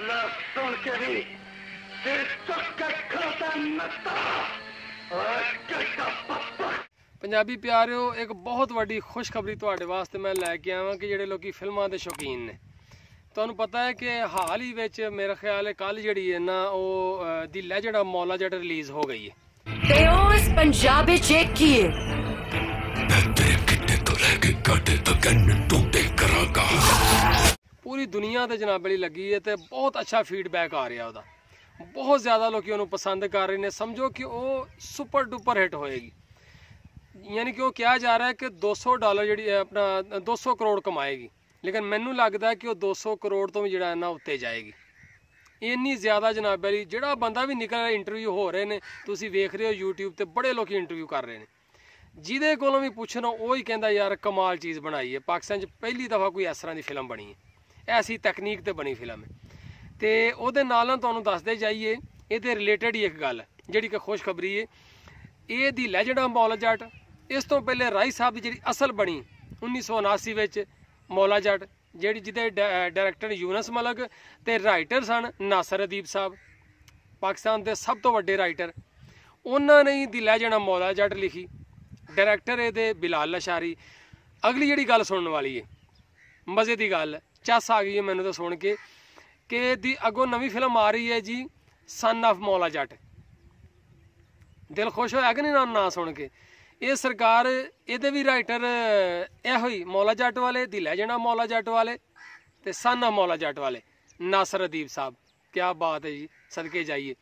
लफ्ज सुन के भी सिर चुप ਪੰਜਾਬੀ ਪਿਆਰਿਓ ਇੱਕ ਬਹੁਤ ਵੱਡੀ ਖੁਸ਼ਖਬਰੀ ਤੁਹਾਡੇ ਵਾਸਤੇ ਮੈਂ ਲੈ ਕੇ ਆਵਾਂ ਕਿ ਜਿਹੜੇ ਲੋਕੀ ਫਿਲਮਾਂ ਦੇ ਸ਼ੌਕੀਨ ਨੇ ਤੁਹਾਨੂੰ ਪਤਾ ਹੈ ਕਿ ਹਾਲ ਹੀ ਵਿੱਚ ਮੇਰੇ ਖਿਆਲ ਹੈ ਕੱਲ ਜਿਹੜੀ ਹੈ ਨਾ ਉਹ ਦੀ ਲੈਜੈਂਡ ਆਫ ਮੌਲਾ ਜੱਟ ਰਿਲੀਜ਼ ਹੋ ਗਈ ਹੈ ਤੇ ਉਹ ਇਸ ਪੰਜਾਬੀ ਚੇਕ ਇੱਕ ਹੀ ਹੈ ਤੇਰੇ ਤੋਂ ਲੈ ਕੇ ਕਾਟੇ ਤੋਂ ਕੰਨ ਟੁੱਟੇ ਪੂਰੀ ਦੁਨੀਆ ਤੇ ਜਨਾਬ ਵਾਲੀ ਲੱਗੀ ਹੈ ਤੇ ਬਹੁਤ ਅੱਛਾ ਫੀਡਬੈਕ ਆ ਰਿਹਾ ਉਹਦਾ ਬਹੁਤ ਜ਼ਿਆਦਾ ਲੋਕੀ ਉਹਨੂੰ ਪਸੰਦ ਕਰ ਰਹੇ ਨੇ ਸਮਝੋ ਕਿ ਉਹ ਸੁਪਰ ਡੂਪਰ ਹਿੱਟ ਹੋਏਗੀ ਯਾਨੀ ਕਿ ਉਹ ਕਿਹਾ ਜਾ ਰਿਹਾ ਹੈ ਕਿ 200 ਡਾਲਰ ਜਿਹੜੀ ਆਪਣਾ 200 ਕਰੋੜ ਕਮਾਏਗੀ ਲੇਕਿਨ ਮੈਨੂੰ ਲੱਗਦਾ ਕਿ ਉਹ 200 ਕਰੋੜ ਤੋਂ ਵੀ ਜਿਹੜਾ ਇਹਨਾਂ ਉੱਤੇ ਜਾਏਗੀ ਇੰਨੀ ਜ਼ਿਆਦਾ ਜਨਾਬ ਵਾਲੀ ਜਿਹੜਾ ਬੰਦਾ ਵੀ ਨਿਕਲ ਰਿਹਾ ਇੰਟਰਵਿਊ ਹੋ ਰਹੇ ਨੇ ਤੁਸੀਂ ਵੇਖ ਰਹੇ ਹੋ YouTube ਤੇ ਬੜੇ ਲੋਕੀ ਇੰਟਰਵਿਊ ਕਰ ਰਹੇ ਨੇ ਜਿਹਦੇ ਕੋਲੋਂ ਵੀ ਪੁੱਛਣਾ ਉਹ ਹੀ ਕਹਿੰਦਾ ਯਾਰ ਕਮਾਲ ਚੀਜ਼ ਬਣਾਈ ਹੈ ਪਾਕਿਸਤਾਨ 'ਚ ਪਹਿਲੀ ਦਫਾ ਕੋਈ ਇਸ ਤਰ੍ਹਾਂ ਦੀ ਫਿਲਮ ਬਣੀ ਹੈ ਐਸੀ ਤਕਨੀਕ ਤੇ ਬਣੀ ਫਿਲਮ ਹੈ ਤੇ ਉਹਦੇ ਨਾਲ ਨਾਲ ਤੁਹਾਨੂੰ ਦੱਸਦੇ ਜਾਈਏ ਇਹਦੇ ਰਿਲੇਟਡ ਹੀ ਇੱਕ ਗੱਲ ਜਿਹੜੀ ਕਿ ਖੁਸ਼ਖਬਰੀ ਹੈ ਇਹ ਦੀ ਲੈਜੈਂਡ ਆਫ ਮੌਲਾ ਜੱਟ ਇਸ ਤੋਂ ਪਹਿਲੇ ਰਾਈ ਸਾਹਿਬ ਦੀ ਜਿਹੜੀ ਅਸਲ ਬਣੀ 1979 ਵਿੱਚ ਮੌਲਾ ਜੱਟ ਜਿਹੜੀ ਜਿਹਦੇ ਡਾਇਰੈਕਟਰ ਯੂਨਸ ਮਲਕ ਤੇ ਰਾਈਟਰ ਸਨ ਨਾਸਰ ਅਦੀਬ ਸਾਹਿਬ ਪਾਕਿਸਤਾਨ ਦੇ ਸਭ ਤੋਂ ਵੱਡੇ ਰਾਈਟਰ ਉਹਨਾਂ ਨੇ ਹੀ ਦੀ ਲੈਜੈਂਡ ਆਫ ਮੌਲਾ ਜੱਟ ਲਿਖੀ ਡਾਇਰੈਕਟਰ ਇਹਦੇ ਬਿਲਾਲ ਲਸ਼ਾਰੀ ਅਗਲੀ ਜਿਹੜੀ ਗੱਲ ਸੁਣਨ ਵਾਲੀ ਹੈ ਮਜ਼ੇ ਦੀ ਗੱਲ ਚਸ ਆ ਗਈ ਹੈ ਮੈਨੂੰ ਤਾਂ ਸੁਣ ਕੇ ਕਿ ਦੀ ਅੱਗੋਂ ਨਵੀਂ ਫਿਲਮ ਆ ਰਹੀ ਹੈ ਜੀ ਸਨ ਆਫ ਮੌਲਾ ਜੱਟ ਦਿਲ ਖੁਸ਼ ਹੋਇਆ ਕਿ ਨਹੀਂ ਨਾ ਸੁਣ ਕੇ ਇਹ ਸਰਕਾਰ ਇਹਦੇ ਵੀ ਰਾਈਟਰ ਇਹੋ ਹੀ ਮੌਲਾ ਜੱਟ ਵਾਲੇ ਦੀ ਲੈਜਣਾ ਮੌਲਾ ਜੱਟ ਵਾਲੇ ਤੇ ਸਨ ਆਫ ਮੌਲਾ ਜੱਟ ਵਾਲੇ ਨਾਸਰ ਅਦੀਬ ਸਾਹਿਬ ਕੀ ਬਾਤ ਹੈ ਜੀ ਸਦਕੇ ਜਾਈਏ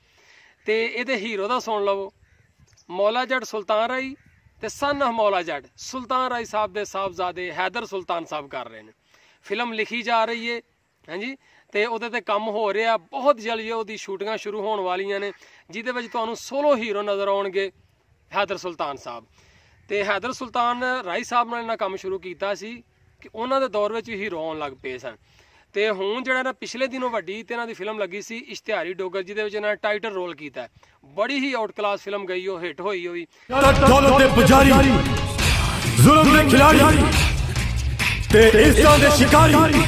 ਤੇ ਇਹਦੇ ਹੀਰੋ ਦਾ ਸੁਣ ਲਵੋ ਮੌਲਾ ਜੱਟ ਸੁਲਤਾਨ ਰਾਈ ਤੇ ਸਨ ਆਫ ਮੌਲਾ ਜੱਟ ਸੁਲਤਾਨ ਰਾਈ ਸਾਹਿਬ ਦੇ ਸਾਹਿਬਜ਼ਾਦੇ ਹੈਦਰ ਸੁਲਤਾਨ ਸਾਹਿਬ ਕਰ ਰਹੇ ਨੇ ਫਿਲਮ ਲਿਖੀ ਜਾ ਰਹੀ ਏ ਹਾਂਜੀ ਤੇ ਉਹਦੇ ਤੇ ਕੰਮ ਹੋ ਰਿਹਾ ਬਹੁਤ ਜਲਦੀ ਉਹਦੀ ਸ਼ੂਟਿੰਗਾਂ ਸ਼ੁਰੂ ਹੋਣ ਵਾਲੀਆਂ ਨੇ ਜਿਹਦੇ ਵਿੱਚ ਤੁਹਾਨੂੰ ਸੋਲੋ ਹੀਰੋ ਨਜ਼ਰ ਆਉਣਗੇ ਹੈਦਰ ਸੁਲਤਾਨ ਸਾਹਿਬ ਤੇ ਹੈਦਰ ਸੁਲਤਾਨ ਰਾਈ ਸਾਹਿਬ ਨਾਲ ਇਹਨਾਂ ਕੰਮ ਸ਼ੁਰੂ ਕੀਤਾ ਸੀ ਕਿ ਉਹਨਾਂ ਦੇ ਦੌਰ ਵਿੱਚ ਹੀਰੋ ਆਉਣ ਲੱਗ ਪਏ ਸਨ ਤੇ ਹੁਣ ਜਿਹੜਾ ਨਾ ਪਿਛਲੇ ਦਿਨੋਂ ਵੱਡੀ ਤੇ ਇਹਨਾਂ ਦੀ ਫਿਲਮ ਲੱਗੀ ਸੀ ਇਸ਼ਤਿਹਾਰੀ ਡੋਗਰ ਜਿਹਦੇ ਵਿੱਚ ਇਹਨਾਂ ਟਾਈਟਲ ਰੋਲ ਕੀਤਾ ਬੜੀ ਹੀ ਆਊਟ ਕਲਾਸ ਫਿਲਮ ਗਈ ਉਹ ਹਿੱਟ ਹੋਈ ਹੋਈ ਦੌਲਤ ਦੇ ਪੁਜਾਰੀ ਜ਼ੁਲਮ ਦੇ ਖਿਲਾੜੀ ਤੇ ਤਰ੍ਹਾਂ ਦੇ ਸ਼ਿਕਾਰੀ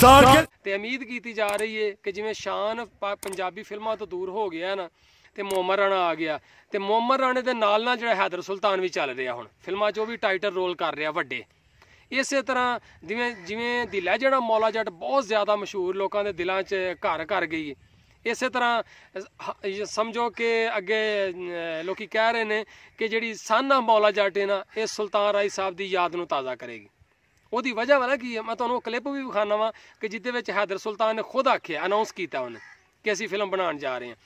ਸਾਰਕ ਤੇ ਉਮੀਦ ਕੀਤੀ ਜਾ ਰਹੀ ਏ ਕਿ ਜਿਵੇਂ ਸ਼ਾਨ ਪੰਜਾਬੀ ਫਿਲਮਾਂ ਤੋਂ ਦੂਰ ਹੋ ਗਿਆ ਨਾ ਤੇ ਮੁਹੰਮਦ ਰਾਣਾ ਆ ਗਿਆ ਤੇ ਮੁਹੰਮਦ ਰਾਣੇ ਦੇ ਨਾਲ ਨਾਲ ਜਿਹੜਾ ਹੈਦਰ ਸੁਲਤਾਨ ਵੀ ਚੱਲ ਰਿਹਾ ਹੁਣ ਫਿਲਮਾਂ 'ਚ ਉਹ ਵੀ ਟਾਈਟਲ ਰੋਲ ਕਰ ਰਿਹਾ ਵੱਡੇ ਇਸੇ ਤਰ੍ਹਾਂ ਜਿਵੇਂ ਜਿਵੇਂ ਦੀ ਲੈਜੈਂਡ ਆ ਮੌਲਾ ਜੱਟ ਬਹੁਤ ਜ਼ਿਆਦਾ ਮਸ਼ਹੂਰ ਲੋਕਾਂ ਦੇ ਦਿਲਾਂ 'ਚ ਘਰ ਕਰ ਗਈ ਇਸੇ ਤਰ੍ਹਾਂ ਸਮਝੋ ਕਿ ਅੱਗੇ ਲੋਕੀ ਕਹਿ ਰਹੇ ਨੇ ਕਿ ਜਿਹੜੀ ਸਾਨਾ ਮੌਲਾ ਜੱਟ ਹੈ ਨਾ ਇਹ ਸੁਲਤਾਨ ਰਾਈ ਸਾਹਿਬ ਦੀ ਯਾਦ ਨੂੰ ਤਾਜ਼ਾ ਕਰੇਗੀ ਉਹਦੀ ਵਜ੍ਹਾ ਵਾਲਾ ਕੀ ਹੈ ਮੈਂ ਤੁਹਾਨੂੰ ਉਹ ਕਲਿੱਪ ਵੀ ਵਿਖਾਣਾ ਵਾਂ ਕਿ ਜਿੱਦੇ ਵਿੱਚ ਹਾਦਰ ਸੁਲਤਾਨ ਨੇ ਖੁਦ ਆਖਿਆ ਅਨਾਉਂਸ ਕੀਤਾ ਉਹਨੇ ਕਿ ਅਸੀਂ ਫਿਲਮ ਬਣਾਉਣ ਜਾ ਰਹੇ ਹਾਂ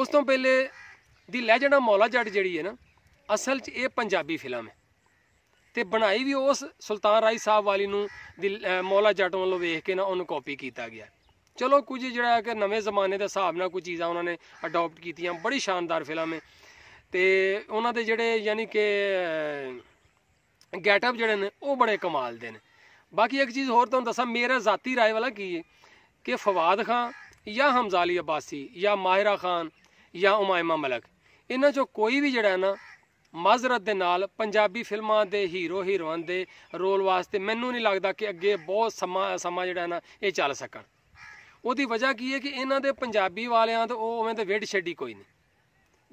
ਉਸ ਤੋਂ ਪਹਿਲੇ ਦੀ ਲੈਜੈਂਡ ਆ ਮੌਲਾ ਜੱਟ ਜਿਹੜੀ ਹੈ ਨਾ ਅਸਲ 'ਚ ਇਹ ਪੰਜਾਬੀ ਫਿਲਮ ਹੈ ਤੇ ਬਣਾਈ ਵੀ ਉਸ ਸੁਲਤਾਨ ਰਾਈ ਸਾਹਿਬ ਵਾਲੀ ਨੂੰ ਦੀ ਮੌਲਾ ਜੱਟ ਵੱਲੋਂ ਵੇਖ ਕੇ ਨਾ ਉਹਨੂੰ ਕਾਪੀ ਕੀਤਾ ਗਿਆ ਚਲੋ ਕੁਝ ਜਿਹੜਾ ਕਿ ਨਵੇਂ ਜ਼ਮਾਨੇ ਦੇ ਹਿਸਾਬ ਨਾਲ ਕੁਝ ਚੀਜ਼ਾਂ ਉਹਨਾਂ ਨੇ ਅਡਾਪਟ ਕੀਤੀਆਂ ਬੜੀ ਸ਼ਾਨਦਾਰ ਫਿਲਮ ਹੈ ਤੇ ਉਹਨਾਂ ਦੇ ਜਿਹੜੇ ਯਾਨੀ ਕਿ ਗੈਟਅਪ ਜਿਹੜੇ ਨੇ ਉਹ ਬੜੇ ਕਮਾਲ ਦੇ ਨੇ ਬਾਕੀ ਇੱਕ ਚੀਜ਼ ਹੋਰ ਤੁਹਾਨੂੰ ਦੱਸਾਂ ਮੇਰਾ ਜ਼ਾਤੀ رائے ਵਾਲਾ ਕੀ ਹੈ ਕਿ ਫਵਾਦ ਖਾਨ ਜਾਂ ਹਮਜ਼ਾ ਅਲੀ ਅਬਾਸੀ ਜਾਂ ਮਾਹਿਰਾ ਖਾਨ ਜਾਂ ਉਮਾਇਮਾ ਮਲਕ ਇਹਨਾਂ ਚੋਂ ਕੋਈ ਵੀ ਜਿਹੜਾ ਨਾ ਮਾਜ਼ਰਤ ਦੇ ਨਾਲ ਪੰਜਾਬੀ ਫਿਲਮਾਂ ਦੇ ਹੀਰੋ ਹੀਰੋਇਨ ਦੇ ਰੋਲ ਵਾਸਤੇ ਮੈਨੂੰ ਨਹੀਂ ਲੱਗਦਾ ਕਿ ਅੱਗੇ ਬਹੁਤ ਸਮਾਂ ਸਮਾਂ ਜਿਹੜਾ ਨਾ ਇਹ ਚੱਲ ਸਕਣ ਉਹਦੀ ਵਜ੍ਹਾ ਕੀ ਹੈ ਕਿ ਇਹਨਾਂ ਦੇ ਪੰਜਾਬੀ ਵਾਲਿਆਂ ਤੇ ਉਹ ਉਵੇਂ ਤੇ ਵੇਡ ਛੱਡੀ ਕੋਈ ਨਹੀਂ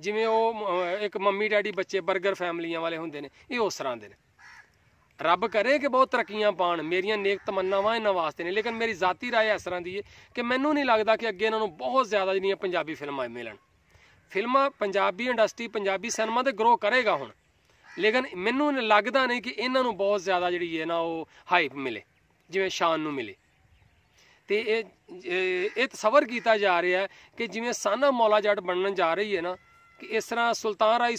ਜਿਵੇਂ ਉਹ ਇੱਕ ਮੰਮੀ ਡੈਡੀ ਬੱਚੇ 버ਗਰ ਫੈਮਲੀਆਂ ਵਾਲੇ ਹੁੰਦੇ ਨੇ ਇਹ ਉਸ ਤਰ੍ਹਾਂ ਦੇ ਨੇ ਰੱਬ ਕਰੇ ਕਿ ਬਹੁਤ ਤਰੱਕੀਆਂ ਪਾਣ ਮੇਰੀਆਂ ਨੇਕ ਤਮੰਨਾਵਾਂ ਇਹਨਾਂ ਵਾਸਤੇ ਨੇ ਲੇਕਿਨ ਮੇਰੀ ਜ਼ਾਤੀ رائے ਇਸ ਤਰ੍ਹਾਂ ਦੀ ਹੈ ਕਿ ਮੈਨੂੰ ਨਹੀਂ ਲੱਗਦਾ ਕਿ ਅੱਗੇ ਇਹਨਾਂ ਨੂੰ ਬਹੁਤ ਜ਼ਿਆਦਾ ਜਿਹੜੀਆਂ ਪੰਜਾਬੀ ਫਿਲਮਾਂ ਮਿਲਣ ਫਿਲਮਾਂ ਪੰਜਾਬੀ ਇੰਡਸਟਰੀ ਪੰਜਾਬੀ ਸਿਨੇਮਾ ਤੇ ਗਰੋ ਕਰੇਗਾ ਹੁਣ ਲੇਕਿਨ ਮੈਨੂੰ ਲੱਗਦਾ ਨਹੀਂ ਕਿ ਇਹਨਾਂ ਨੂੰ ਬਹੁਤ ਜ਼ਿਆਦਾ ਜਿਹੜੀ ਹੈ ਨਾ ਉਹ ਹਾਈਪ ਮਿਲੇ ਜਿਵੇਂ ਸ਼ਾਨ ਨੂੰ ਮਿਲੇ ਤੇ ਇਹ ਇਹ ਤਸਵਰ ਕੀਤਾ ਜਾ ਰਿਹਾ ਕਿ ਜਿਵੇਂ ਸਾਨਾ ਮੌਲਾ ਜੱਟ ਬਣਨ ਜਾ ਰਹੀ ਹੈ ਨਾ ਕਿ ਇਸ ਤਰ੍ਹਾਂ ਸੁਲਤਾਨ ਰਾਈ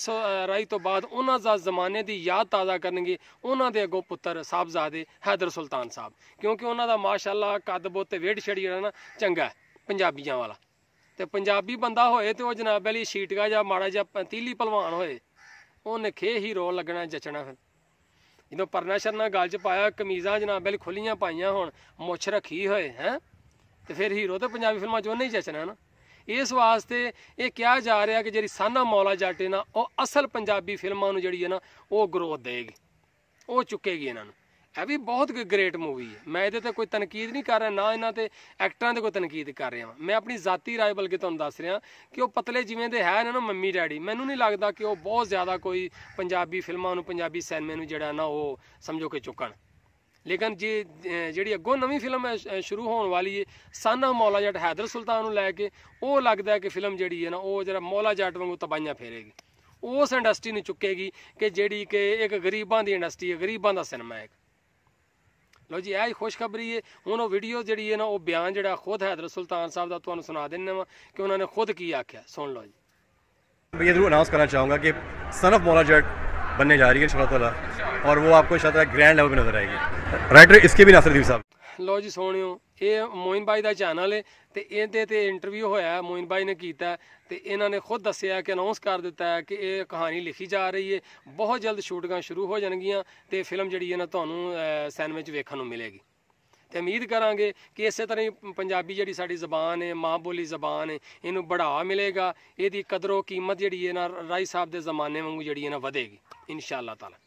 ਰਾਈ ਤੋਂ ਬਾਅਦ ਉਹਨਾਂ ਦਾ ਜ਼ਮਾਨੇ ਦੀ ਯਾਦ ਤਾਜ਼ਾ ਕਰਨਗੇ ਉਹਨਾਂ ਦੇ ਅਗੋ ਪੁੱਤਰ ਸਾਹਿਬਜ਼ਾਦੇ ਹੈਦਰ ਸੁਲਤਾਨ ਸਾਹਿਬ ਕਿਉਂਕਿ ਉਹਨਾਂ ਦਾ ਮਾਸ਼ਾਅੱਲਾ ਕੱਦ ਬੋਤ ਤੇ ਵੇੜ ਛੜੀ ਜਿਹੜਾ ਨਾ ਚੰਗਾ ਪੰਜਾਬੀਆਂ ਵਾਲਾ ਤੇ ਪੰਜਾਬੀ ਬੰਦਾ ਹੋਏ ਤੇ ਉਹ ਜਨਾਬ ਅਲੀ ਸ਼ੀਟਗਾ ਜਾਂ ਮਾੜਾ ਜਾਂ ਪੰਤੀਲੀ ਪਹਿਲਵਾਨ ਹੋਏ ਉਹਨੇ ਖੇ ਹੀ ਰੋਲ ਲੱਗਣਾ ਜਚਣਾ ਫਿਰ ਜਦੋਂ ਪਰਨਾ ਸ਼ਰਨਾ ਗਲ 'ਚ ਪਾਇਆ ਕਮੀਜ਼ਾਂ ਜਨਾਬ ਅਲੀ ਖੁੱਲੀਆਂ ਪਾਈਆਂ ਹੋਣ ਮੁੱਛ ਰੱਖੀ ਹੋਏ ਹੈ ਤੇ ਫਿਰ ਹੀਰੋ ਤੇ ਪੰਜਾਬੀ ਫਿਲਮਾਂ 'ਚ ਉਹਨੇ ਹੀ ਜਚਣਾ ਹੈ ਨਾ ਇਸ ਵਾਸਤੇ ਇਹ ਕਿਹਾ ਜਾ ਰਿਹਾ ਕਿ ਜਿਹੜੀ ਸਾਨਾ ਮੌਲਾ ਜੱਟੇ ਨਾ ਉਹ ਅਸਲ ਪੰਜਾਬੀ ਫਿਲਮਾਂ ਨੂੰ ਜਿਹੜੀ ਹੈ ਨਾ ਉਹ ਗਰੋਥ ਦੇਗੀ ਉਹ ਚੁੱਕੇਗੀ ਇਹਨਾਂ ਨੂੰ ਇਹ ਵੀ ਬਹੁਤ ਗ੍ਰੇਟ ਮੂਵੀ ਹੈ ਮੈਂ ਇਹਦੇ ਤੇ ਕੋਈ ਤਨਕੀਦ ਨਹੀਂ ਕਰ ਰਿਹਾ ਨਾ ਇਹਨਾਂ ਤੇ ਐਕਟਰਾਂ ਦੇ ਕੋਈ ਤਨਕੀਦ ਕਰ ਰਿਹਾ ਮੈਂ ਆਪਣੀ ਜ਼ਾਤੀ رائے ਬਲਕਿ ਤੁਹਾਨੂੰ ਦੱਸ ਰਿਹਾ ਕਿ ਉਹ ਪਤਲੇ ਜਿਵੇਂ ਦੇ ਹੈ ਇਹਨਾਂ ਨੂੰ ਮੰਮੀ ਡੈਡੀ ਮੈਨੂੰ ਨਹੀਂ ਲੱਗਦਾ ਕਿ ਉਹ ਬਹੁਤ ਜ਼ਿਆਦਾ ਕੋਈ ਪੰਜਾਬੀ ਫਿਲਮਾਂ ਨੂੰ ਪੰਜਾਬੀ ਸਿਨੇਮੇ ਨੂੰ ਜਿਹੜਾ ਨਾ ਉਹ ਸਮਝੋ ਕਿ ਚੁੱਕਣ ਲੇਕਿਨ ਜੇ ਜਿਹੜੀ ਅੱਗੋਂ ਨਵੀਂ ਫਿਲਮ ਸ਼ੁਰੂ ਹੋਣ ਵਾਲੀ ਹੈ ਸਾਨਾ ਮੌਲਾ ਜੱਟ ਹੈਦਰ ਸੁਲਤਾਨ ਨੂੰ ਲੈ ਕੇ ਉਹ ਲੱਗਦਾ ਕਿ ਫਿਲਮ ਜਿਹੜੀ ਹੈ ਨਾ ਉਹ ਜਿਹੜਾ ਮੌਲਾ ਜੱਟ ਵਾਂਗੂ ਤਬਾਈਆਂ ਫੇਰੇਗੀ ਉਸ ਇੰਡਸਟਰੀ ਨੂੰ ਚੁੱਕੇਗੀ ਕਿ ਜਿਹੜੀ ਕਿ ਇੱਕ ਗਰੀਬਾਂ ਦੀ ਇੰਡਸਟਰੀ ਹੈ ਗਰੀਬਾਂ ਦਾ ਸਿਨੇਮਾ ਹੈ ਲੋ ਜੀ ਇਹ ਖੁਸ਼ਖਬਰੀ ਹੈ ਹੁਣ ਉਹ ਵੀਡੀਓ ਜਿਹੜੀ ਹੈ ਨਾ ਉਹ ਬਿਆਨ ਜਿਹੜਾ ਖੁਦ ਹੈਦਰ ਸੁਲਤਾਨ ਸਾਹਿਬ ਦਾ ਤੁਹਾਨੂੰ ਸੁਣਾ ਦਿੰਨੇ ਵਾ ਕਿ ਉਹਨਾਂ ਨੇ ਖੁਦ ਕੀ ਆਖਿਆ ਸੁਣ ਲਓ ਜੀ ਮੈਂ ਇਹ ਜ਼ਰੂਰ ਅਨਾਉਂਸ ਕਰਨਾ ਚਾਹੂੰਗਾ ਕਿ सन ऑफ मौला जट ਬਣਨੇ ਜਾ ਰਹੀ ਹੈ इन शाह ਔਰ ਉਹ ਆਪਕੋ ਸ਼ਤਰਾ ਗ੍ਰੈਂਡ ਲੈਵਲ 'ਤੇ ਨਜ਼ਰ ਆਏਗੀ ਰਾਈਟਰ ਇਸਕੇ ਵੀ ਨਾਸਰਦੀਪ ਸਾਹਿਬ ਲੋ ਜੀ ਸੋਹਣਿਓ ਇਹ ਮੋਇਨ ਬਾਈ ਦਾ ਚੈਨਲ ਹੈ ਤੇ ਇਹਦੇ ਤੇ ਇੰਟਰਵਿਊ ਹੋਇਆ ਮੋਇਨ ਬਾਈ ਨੇ ਕੀਤਾ ਤੇ ਇਹਨਾਂ ਨੇ ਖੁਦ ਦੱਸਿਆ ਕਿ ਅਨਾਉਂਸ ਕਰ ਦਿੱਤਾ ਹੈ ਕਿ ਇਹ ਕਹਾਣੀ ਲਿਖੀ ਜਾ ਰਹੀ ਹੈ ਬਹੁਤ ਜਲਦ ਸ਼ੂਟਿੰਗਾਂ ਸ਼ੁਰੂ ਹੋ ਜਾਣਗੀਆਂ ਤੇ ਫਿਲਮ ਜਿਹੜੀ ਹੈ ਨਾ ਤੁਹਾਨੂੰ ਸਿਨੇਮੇ 'ਚ ਵੇਖਣ ਨੂੰ ਮਿਲੇਗੀ ਤੇ ਉਮੀਦ ਕਰਾਂਗੇ ਕਿ ਇਸੇ ਤਰ੍ਹਾਂ ਹੀ ਪੰਜਾਬੀ ਜਿਹੜੀ ਸਾਡੀ ਜ਼ਬਾਨ ਹੈ ਮਾਂ ਬੋਲੀ ਜ਼ਬਾਨ ਹੈ ਇਹਨੂੰ ਬੜਾਵਾ ਮਿਲੇਗਾ ਇਹਦੀ ਕਦਰੋ ਕੀਮਤ ਜਿਹੜੀ ਹੈ ਨਾ ਰਾਈ ਸਾਹਿਬ ਦੇ ਜ਼ਮਾਨੇ ਵਾਂਗੂ ਜਿਹੜੀ ਹੈ ਨਾ ਵਧੇਗੀ ਇਨਸ਼ਾ ਅੱਲਾਹ ਤਾਲਾ